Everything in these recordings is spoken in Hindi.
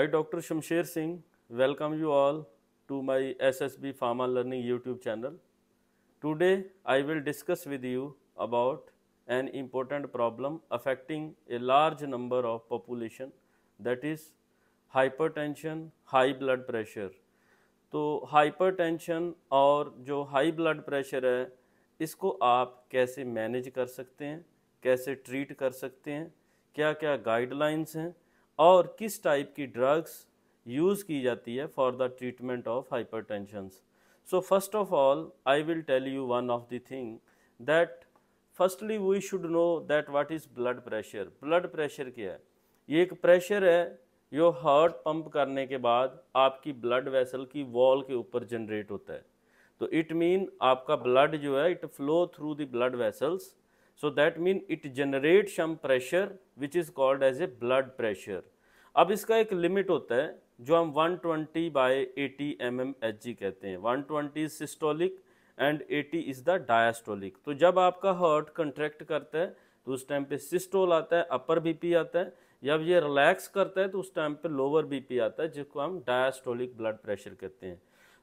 I doctor Shamsher Singh welcome you all to my S S B pharma learning YouTube channel today I will discuss with you about an important problem affecting a large number of population that is hypertension high blood pressure तो हाइपर टेंशन और जो हाई ब्लड प्रेशर है इसको आप कैसे मैनेज कर सकते हैं कैसे ट्रीट कर सकते हैं क्या क्या गाइडलाइंस हैं और किस टाइप की ड्रग्स यूज़ की जाती है for the treatment of hyper so first of all I will tell you one of the thing that firstly we should know that what is blood pressure blood pressure क्या है ये एक प्रेशर है जो हार्ट पंप करने के बाद आपकी ब्लड वेसल की वॉल के ऊपर जनरेट होता है तो इट मीन आपका ब्लड जो है it flow through the blood vessels so that mean it generate some pressure which is called as a blood pressure अब इसका एक लिमिट होता है जो हम 120 twenty by eighty M M H G कहते हैं 120 twenty is systolic and 80 is the diastolic तो जब आपका हार्ट कंट्रैक्ट करता है तो उस टाइम पे सिस्टोल आता है अपर बीपी आता है जब ये रिलैक्स करता है तो उस टाइम पे लोअर बीपी आता है जिसको हम डायस्टोलिक ब्लड प्रेशर कहते हैं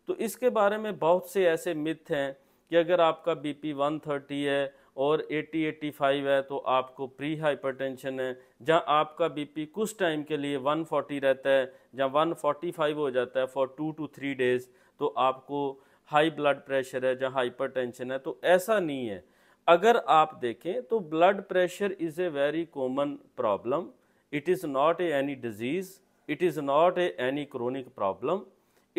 तो इसके बारे में बहुत से ऐसे मिथ हैं कि अगर आपका बीपी 130 है और 80 85 है तो आपको प्री हाइपरटेंशन है जहाँ आपका बीपी कुछ टाइम के लिए 140 रहता है जहाँ 145 हो जाता है for two two three days तो आपको हाई ब्लड प्रेशर है जहाँ हाइपरटेंशन है तो ऐसा नहीं है अगर आप देखें तो blood pressure is a very common problem it is not a any disease it is not a any chronic problem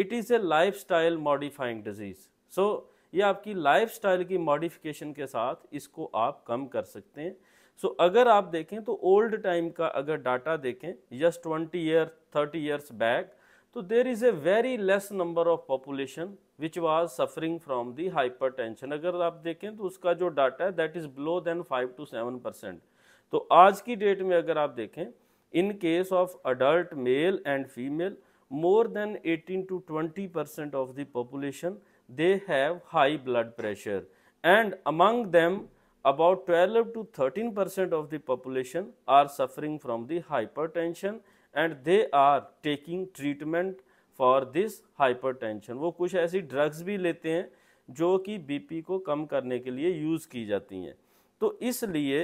it is a life style modifying disease so या आपकी लाइफस्टाइल की मॉडिफिकेशन के साथ इसको आप कम कर सकते हैं सो so, अगर आप देखें तो ओल्ड टाइम का अगर डाटा देखें just twenty year thirty years back तो there is a very less number of population which was suffering from the hypertension अगर आप देखें तो उसका जो डाटा है that is below than five to seven percent तो आज की डेट में अगर आप देखें in case of adult male and female more than eighteen to twenty percent of the population they have high blood pressure and among them about 12 to 13 percent of the population are suffering from the hypertension and they are taking treatment for this hypertension. वो कुछ ऐसी drugs भी लेते हैं जो कि बीपी को कम करने के लिए यूज़ की जाती हैं तो इसलिए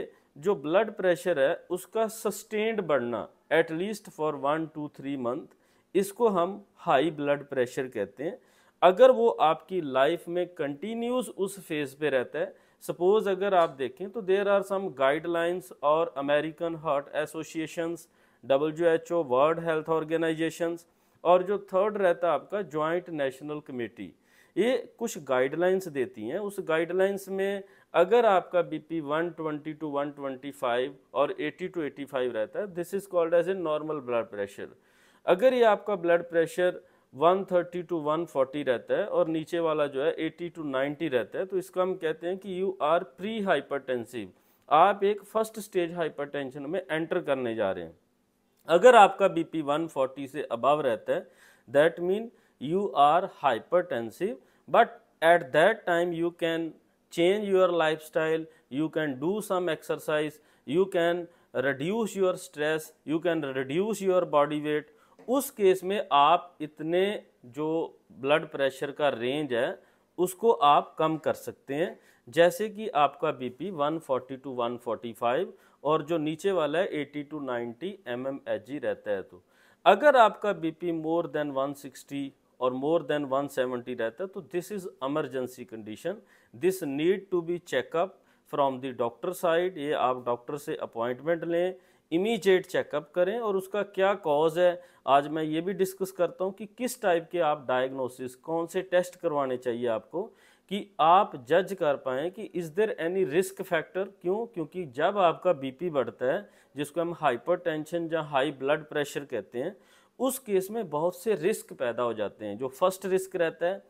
जो ब्लड प्रेशर है उसका सस्टेन्ड बढ़ना at least for one two three month इसको हम हाई ब्लड प्रेशर कहते हैं अगर वो आपकी लाइफ में कंटिन्यूस उस फेज पे रहता है सपोज अगर आप देखें तो देर आर सम गाइडलाइंस और American heart associations W H O world health organisations और जो थर्ड रहता है आपका जॉइंट नेशनल कमेटी ये कुछ गाइडलाइंस देती हैं उस गाइडलाइंस में अगर आपका बीपी 120 टू 125 और 80 टू 85 रहता है this is called as a normal blood pressure अगर ये आपका ब्लड प्रेशर 130 टू 140 रहता है और नीचे वाला जो है 80 टू 90 रहता है तो इसका हम कहते हैं कि यू आर प्री हाइपरटेंसिव आप एक फर्स्ट स्टेज हाइपरटेंशन में एंटर करने जा रहे हैं अगर आपका बीपी 140 से अबव रहता है that mean you are hypertensive but at that time you can change life style you can do some exercise you can reduce your stress you can reduce your body weight उस केस में आप इतने जो ब्लड प्रेशर का रेंज है उसको आप कम कर सकते हैं जैसे कि आपका बीपी 140 टू 145 और जो नीचे वाला है 80 टू 90 एम एम रहता है तो अगर आपका बीपी मोर देन 160 और मोर देन 170 रहता है तो this is emergency condition this need to be checkup from the doctor side ये आप डॉक्टर से अपॉइंटमेंट लें इमीजिएट चेकअप करें और उसका क्या कॉज है आज मैं ये भी डिस्कस करता हूँ कि किस टाइप के आप डायग्नोसिस कौन से टेस्ट करवाने चाहिए आपको कि आप जज कर पाएँ कि is there any risk factor क्यों क्योंकि जब आपका बीपी बढ़ता है जिसको हम हाइपरटेंशन या हाई ब्लड प्रेशर कहते हैं उस केस में बहुत से रिस्क पैदा हो जाते हैं जो फर्स्ट रिस्क रहता है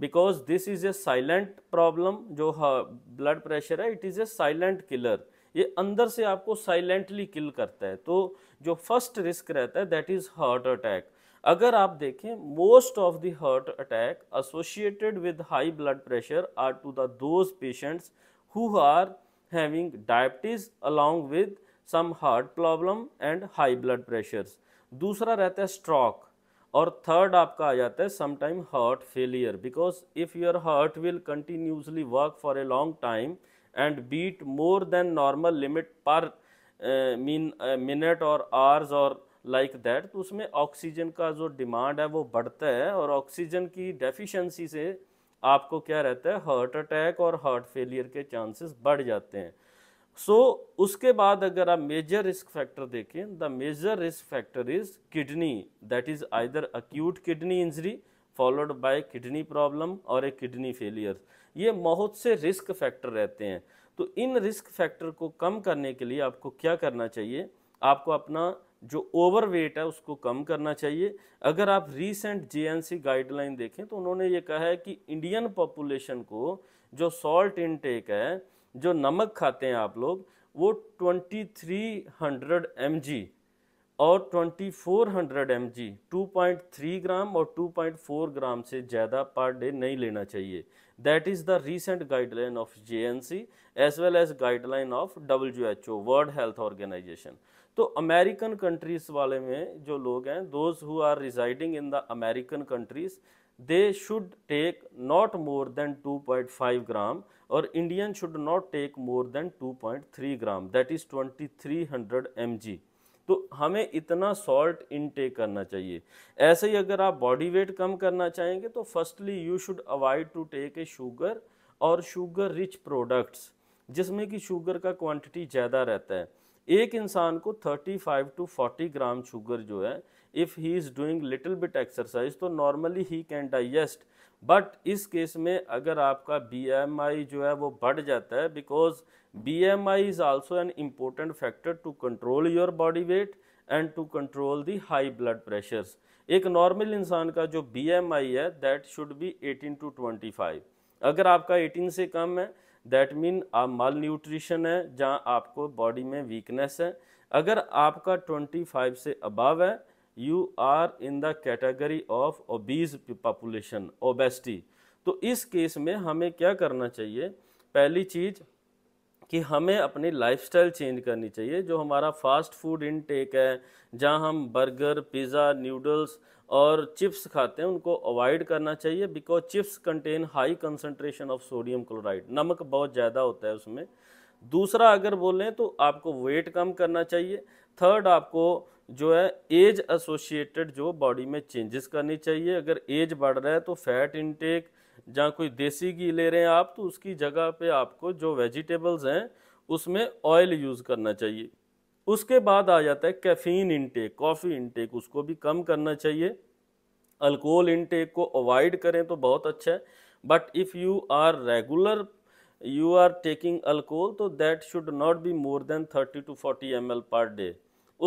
because this is a silent problem जो ब्लड हाँ, प्रेशर है it is a silent killer ये अंदर से आपको साइलेंटली किल करता है तो जो फर्स्ट रिस्क रहता है दैट इज हार्ट अटैक अगर आप देखें most of the heart attack associated with high blood pressure are to the those patients who are having diabetes along with some heart problem and high blood pressures दूसरा रहता है स्ट्रोक और थर्ड आपका आ जाता है sometime heart failure because if your heart will continuously work for a long time and beat more than normal limit पर मीन मिनट और आवर्स और लाइक दैट तो उसमें ऑक्सीजन का जो डिमांड है वो बढ़ता है और ऑक्सीजन की डेफिशिएंसी से आपको क्या रहता है हार्ट अटैक और हार्ट फेलियर के चांसेस बढ़ जाते हैं सो so, उसके बाद अगर आप मेजर रिस्क फैक्टर देखें the major risk factor is kidney that is either acute kidney injury followed by kidney problem और ए किडनी फेलियर ये बहुत से रिस्क फैक्टर रहते हैं तो इन रिस्क फैक्टर को कम करने के लिए आपको क्या करना चाहिए आपको अपना जो ओवर वेट है उसको कम करना चाहिए अगर आप रिसेंट जेएनसी गाइडलाइन देखें तो उन्होंने ये कहा है कि इंडियन पॉपुलेशन को जो सॉल्ट इनटेक है जो नमक खाते हैं आप लोग वो 2300 हंड्रेड और 2400 mg 2.3 ग्राम और 2.4 ग्राम से ज़्यादा पर डे नहीं लेना चाहिए that is the recent guideline of J N C as well as guideline of W H O world health organisation तो अमेरिकन कंट्रीज वाले में जो लोग हैं those who are residing in the American countries they should take not more than 2.5 gram और Indian should not take more than 2.3 gram that is 2300 mg. तो हमें इतना सॉल्ट इनटेक करना चाहिए ऐसे ही अगर आप बॉडी वेट कम करना चाहेंगे तो firstly you should avoid to take a sugar और शुगर रिच प्रोडक्ट्स जिसमें कि शुगर का क्वांटिटी ज़्यादा रहता है एक इंसान को 35 टू 40 ग्राम शुगर जो है if he is doing little bit exercise तो normally he can digest but इस केस में अगर आपका बी जो है वो बढ़ जाता है because B M I is also an important factor to control your body weight and to control the high blood pressures एक नॉर्मल इंसान का जो बी एम आई है दैट शुड बी 18 टू 25 अगर आपका 18 से कम है दैट मीन आप माल न्यूट्रिशन है जहाँ आपको बॉडी में वीकनेस है अगर आपका 25 से अबव है you are in the category of obese population obesity तो इस केस में हमें क्या करना चाहिए पहली चीज़ कि हमें अपनी लाइफस्टाइल चेंज करनी चाहिए जो हमारा फास्ट फूड इनटेक है जहां हम बर्गर पिज़्ज़ा नूडल्स और चिप्स खाते हैं उनको अवॉइड करना चाहिए because chips contain high concentration of sodium chloride नमक बहुत ज़्यादा होता है उसमें दूसरा अगर बोलें तो आपको वेट कम करना चाहिए थर्ड आपको जो है एज एसोसिएटेड जो बॉडी में चेंजेस करनी चाहिए अगर एज बढ़ रहा है तो फैट इनटेक जहाँ कोई देसी घी ले रहे हैं आप तो उसकी जगह पे आपको जो वेजिटेबल्स हैं उसमें ऑयल यूज़ करना चाहिए उसके बाद आ जाता है कैफीन इनटेक कॉफ़ी इनटेक उसको भी कम करना चाहिए अल्कोहल इनटेक को अवॉइड करें तो बहुत अच्छा है but if you are regular you are taking alcohol तो that should not be more than 30 to 40 M per day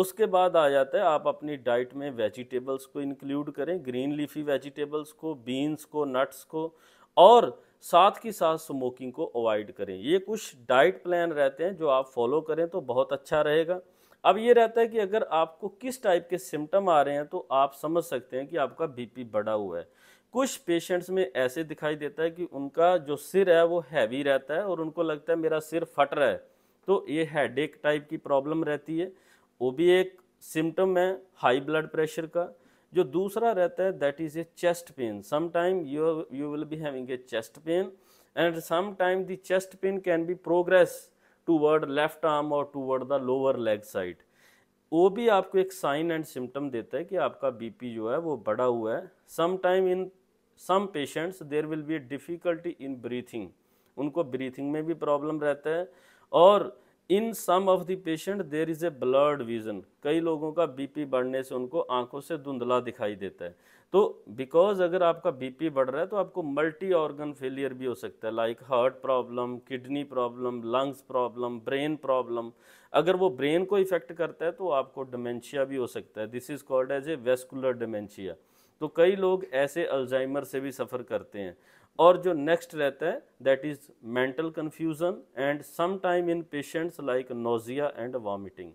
उसके बाद आ जाता है आप अपनी डाइट में वेजिटेबल्स को इंक्लूड करें ग्रीन लीफी वेजिटेबल्स को बीन्स को नट्स को और साथ के साथ स्मोकिंग को अवॉइड करें ये कुछ डाइट प्लान रहते हैं जो आप फॉलो करें तो बहुत अच्छा रहेगा अब ये रहता है कि अगर आपको किस टाइप के सिम्टम आ रहे हैं तो आप समझ सकते हैं कि आपका बीपी बढ़ा हुआ है कुछ पेशेंट्स में ऐसे दिखाई देता है कि उनका जो सिर है वो हैवी रहता है और उनको लगता है मेरा सिर फट रहा है तो ये हैड एक टाइप की प्रॉब्लम रहती है वो भी एक सिम्टम है हाई ब्लड प्रेशर का जो दूसरा रहता है that is a chest pain sometime you you will be having a chest pain and sometime the chest pain can be progress toward left arm और toward the lower leg side वो भी आपको एक साइन एंड सिम्टम देता है कि आपका बीपी जो है वो बढ़ा हुआ है some time in some patients there will be difficulty in breathing उनको ब्रीथिंग में भी प्रॉब्लम रहता है और in some of the patient there is a blurred vision कई लोगों का बीपी बढ़ने से उनको आंखों से धुंधला दिखाई देता है तो बिकॉज अगर आपका बीपी बढ़ रहा है तो आपको मल्टी ऑर्गन फेलियर भी हो सकता है like heart problem kidney problem lungs problem brain problem अगर वो ब्रेन को इफेक्ट करता है तो आपको डिमेंशिया भी हो सकता है this is called as a vascular dementia तो कई लोग ऐसे अल्जाइमर से भी सफ़र करते हैं और जो नेक्स्ट रहता है that is mental confusion and some time in patients like nausea and vomiting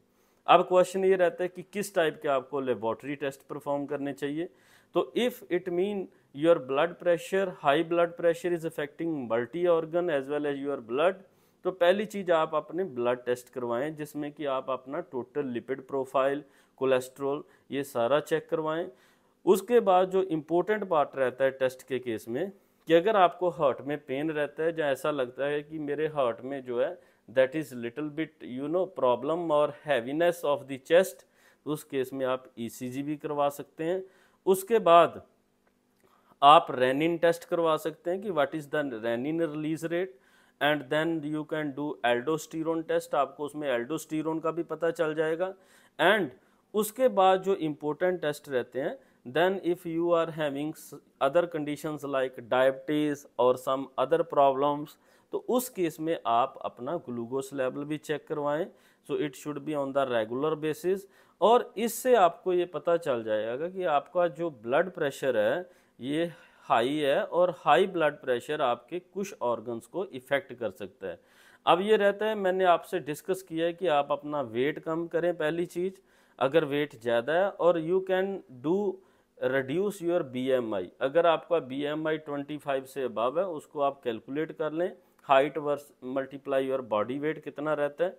अब क्वेश्चन ये रहता है कि किस टाइप के आपको लेबॉर्टरी टेस्ट परफॉर्म करने चाहिए तो if it mean your blood pressure high blood pressure is affecting multi organ as well as your blood तो पहली चीज़ आप अपने ब्लड टेस्ट करवाएं जिसमें कि आप अपना टोटल लिपिड प्रोफाइल कोलेस्ट्रॉल ये सारा चेक करवाएं उसके बाद जो इम्पोर्टेंट पार्ट रहता है टेस्ट के केस में कि अगर आपको हार्ट में पेन रहता है या ऐसा लगता है कि मेरे हार्ट में जो है that is little bit you know problem और हैवीनेस ऑफ द चेस्ट उस केस में आप ईसीजी e भी करवा सकते हैं उसके बाद आप रेनिन टेस्ट करवा सकते हैं कि what is the renin release rate and then you can do aldosterone test आपको उसमें एल्डोस्टीरोन का भी पता चल जाएगा एंड उसके बाद जो इम्पोर्टेंट टेस्ट रहते हैं then if you are having other conditions like diabetes और सम अदर प्रॉब्लम्स तो उस केस में आप अपना ग्लूकोज लेवल भी चेक करवाएं so it should be on the regular basis और इससे आपको ये पता चल जाएगा कि आपका जो ब्लड प्रेशर है ये हाई है और हाई ब्लड प्रेशर आपके कुछ ऑर्गन्स को इफ़ेक्ट कर सकता है अब ये रहता है मैंने आपसे डिस्कस किया है कि आप अपना वेट कम करें पहली चीज़ अगर वेट ज़्यादा है और you can do reduce your BMI अगर आपका बीएमआई 25 से अबव है उसको आप कैलकुलेट कर लें height versus multiply your body weight कितना रहता है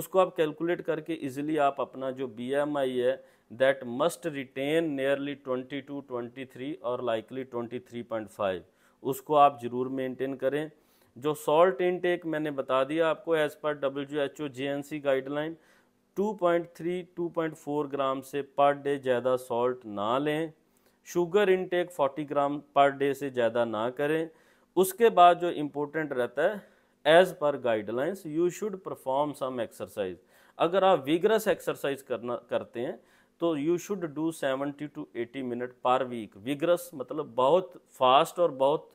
उसको आप कैलकुलेट करके इजीली आप अपना जो बीएमआई है दैट मस्ट रिटेन नियरली 22, 23 और लाइकली 23.5 उसको आप ज़रूर मेंटेन करें जो सॉल्ट इनटेक मैंने बता दिया आपको as per W H O J N C guideline 2.3 2.4 gram से पर डे ज़्यादा सॉल्ट ना लें शुगर इनटेक 40 ग्राम पर डे से ज़्यादा ना करें उसके बाद जो इम्पोर्टेंट रहता है as per guidelines you should perform some exercise अगर आप विगरस एक्सरसाइज करना करते हैं तो you should do 70 to 80 minute per week vigorous मतलब बहुत फास्ट और बहुत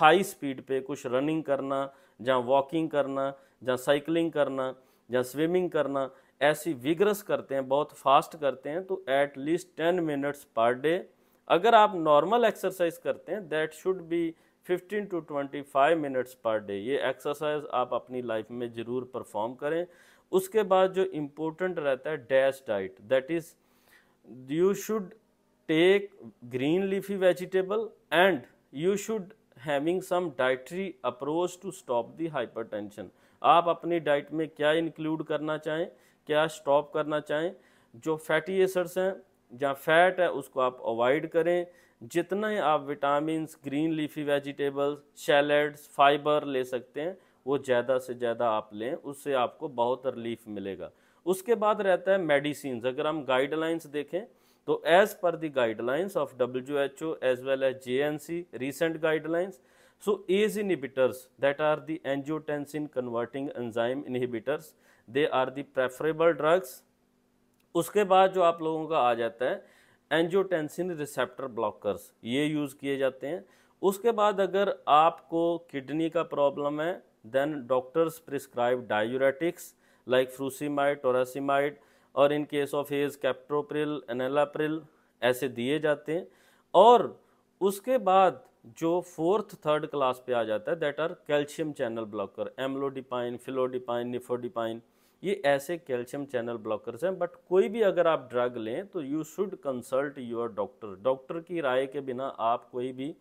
हाई स्पीड पे कुछ रनिंग करना या वॉकिंग करना या साइकिलिंग करना या स्विमिंग करना ऐसी विगरस करते हैं बहुत फास्ट करते हैं तो at least ten minutes per day अगर आप नॉर्मल एक्सरसाइज करते हैं that should be 15 to 25 minutes per day ये एक्सरसाइज आप अपनी लाइफ में ज़रूर परफॉर्म करें उसके बाद जो इम्पोर्टेंट रहता है DASH diet that is you should take green leafy vegetable and you should having some dietary approach to stop the hyper आप अपनी डाइट में क्या इंक्लूड करना चाहें क्या स्टॉप करना चाहें जो फैटी एसड्स हैं जहाँ फैट है उसको आप अवॉइड करें जितने आप vitamin green leafy vegetables salads fibre ले सकते हैं वो ज़्यादा से ज़्यादा आप लें उससे आपको बहुत रिलीफ मिलेगा उसके बाद रहता है मेडिसिन अगर हम गाइडलाइंस देखें तो as per the guidelines of W H O as well as J N C recent guidelines so ACE inhibitors that are the angiotensin converting enzyme inhibitors they are the preferable drugs उसके बाद जो आप लोगों का आ जाता है एंजियोटेंसिन रिसेप्टर ब्लॉकर्स ये यूज़ किए जाते हैं उसके बाद अगर आपको किडनी का प्रॉब्लम है then doctors prescribe diuretics like frusemide torasemide और in case of ACE captopril enalapril ऐसे दिए जाते हैं और उसके बाद जो फोर्थ थर्ड क्लास पे आ जाता है that are calcium channel blocker amlodipine felodipine nifedipine ये ऐसे कैल्शियम चैनल ब्लॉकर्स हैं बट कोई भी अगर आप ड्रग लें तो you should consult your doctor doctor की राय के बिना आप कोई भी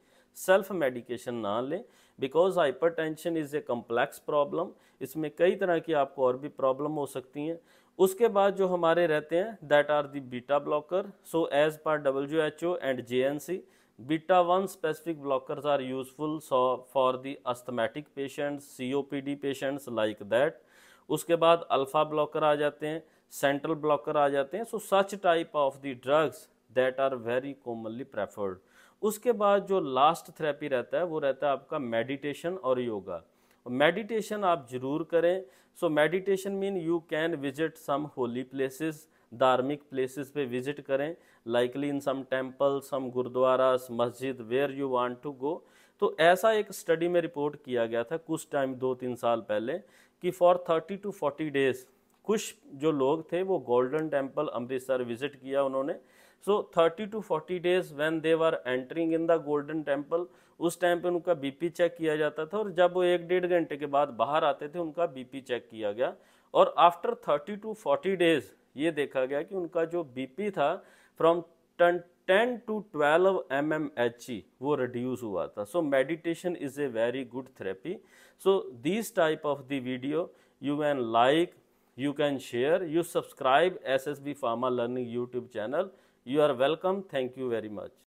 सेल्फ मेडिकेशन ना लें because hypertension is a complex problem इसमें कई तरह की आपको और भी प्रॉब्लम हो सकती हैं उसके बाद जो हमारे रहते हैं that are the beta blocker so as per W H O and J N C beta one specific blockers are useful for the asthmatic patients C O P D patients like that उसके बाद अल्फ़ा ब्लॉकर आ जाते हैं सेंट्रल ब्लॉकर आ जाते हैं so such type of the drugs that are very commonly preferred उसके बाद जो लास्ट थेरेपी रहता है वो रहता है आपका मेडिटेशन और योगा मेडिटेशन आप जरूर करें so meditation mean you can visit some holy places धार्मिक प्लेसेस पे विजिट करें likely in some temple some gurdwara masjid where you want to go तो ऐसा एक स्टडी में रिपोर्ट किया गया था कुछ टाइम दो तीन साल पहले कि for thirty to forty days कुछ जो लोग थे वो गोल्डन टेम्पल अमृतसर विजिट किया उन्होंने so thirty to forty days when they were entering in the golden temple उस टाइम पे उनका बीपी चेक किया जाता था और जब वो एक डेढ़ घंटे के बाद बाहर आते थे उनका बीपी चेक किया गया और after thirty to forty days ये देखा गया कि उनका जो बीपी था from ten to twelve M M H E वो रिड्यूस हुआ था so meditation is a very good therapy so this type of the video you can like you can share you subscribe S S B pharma learning YouTube channel you are welcome thank you very much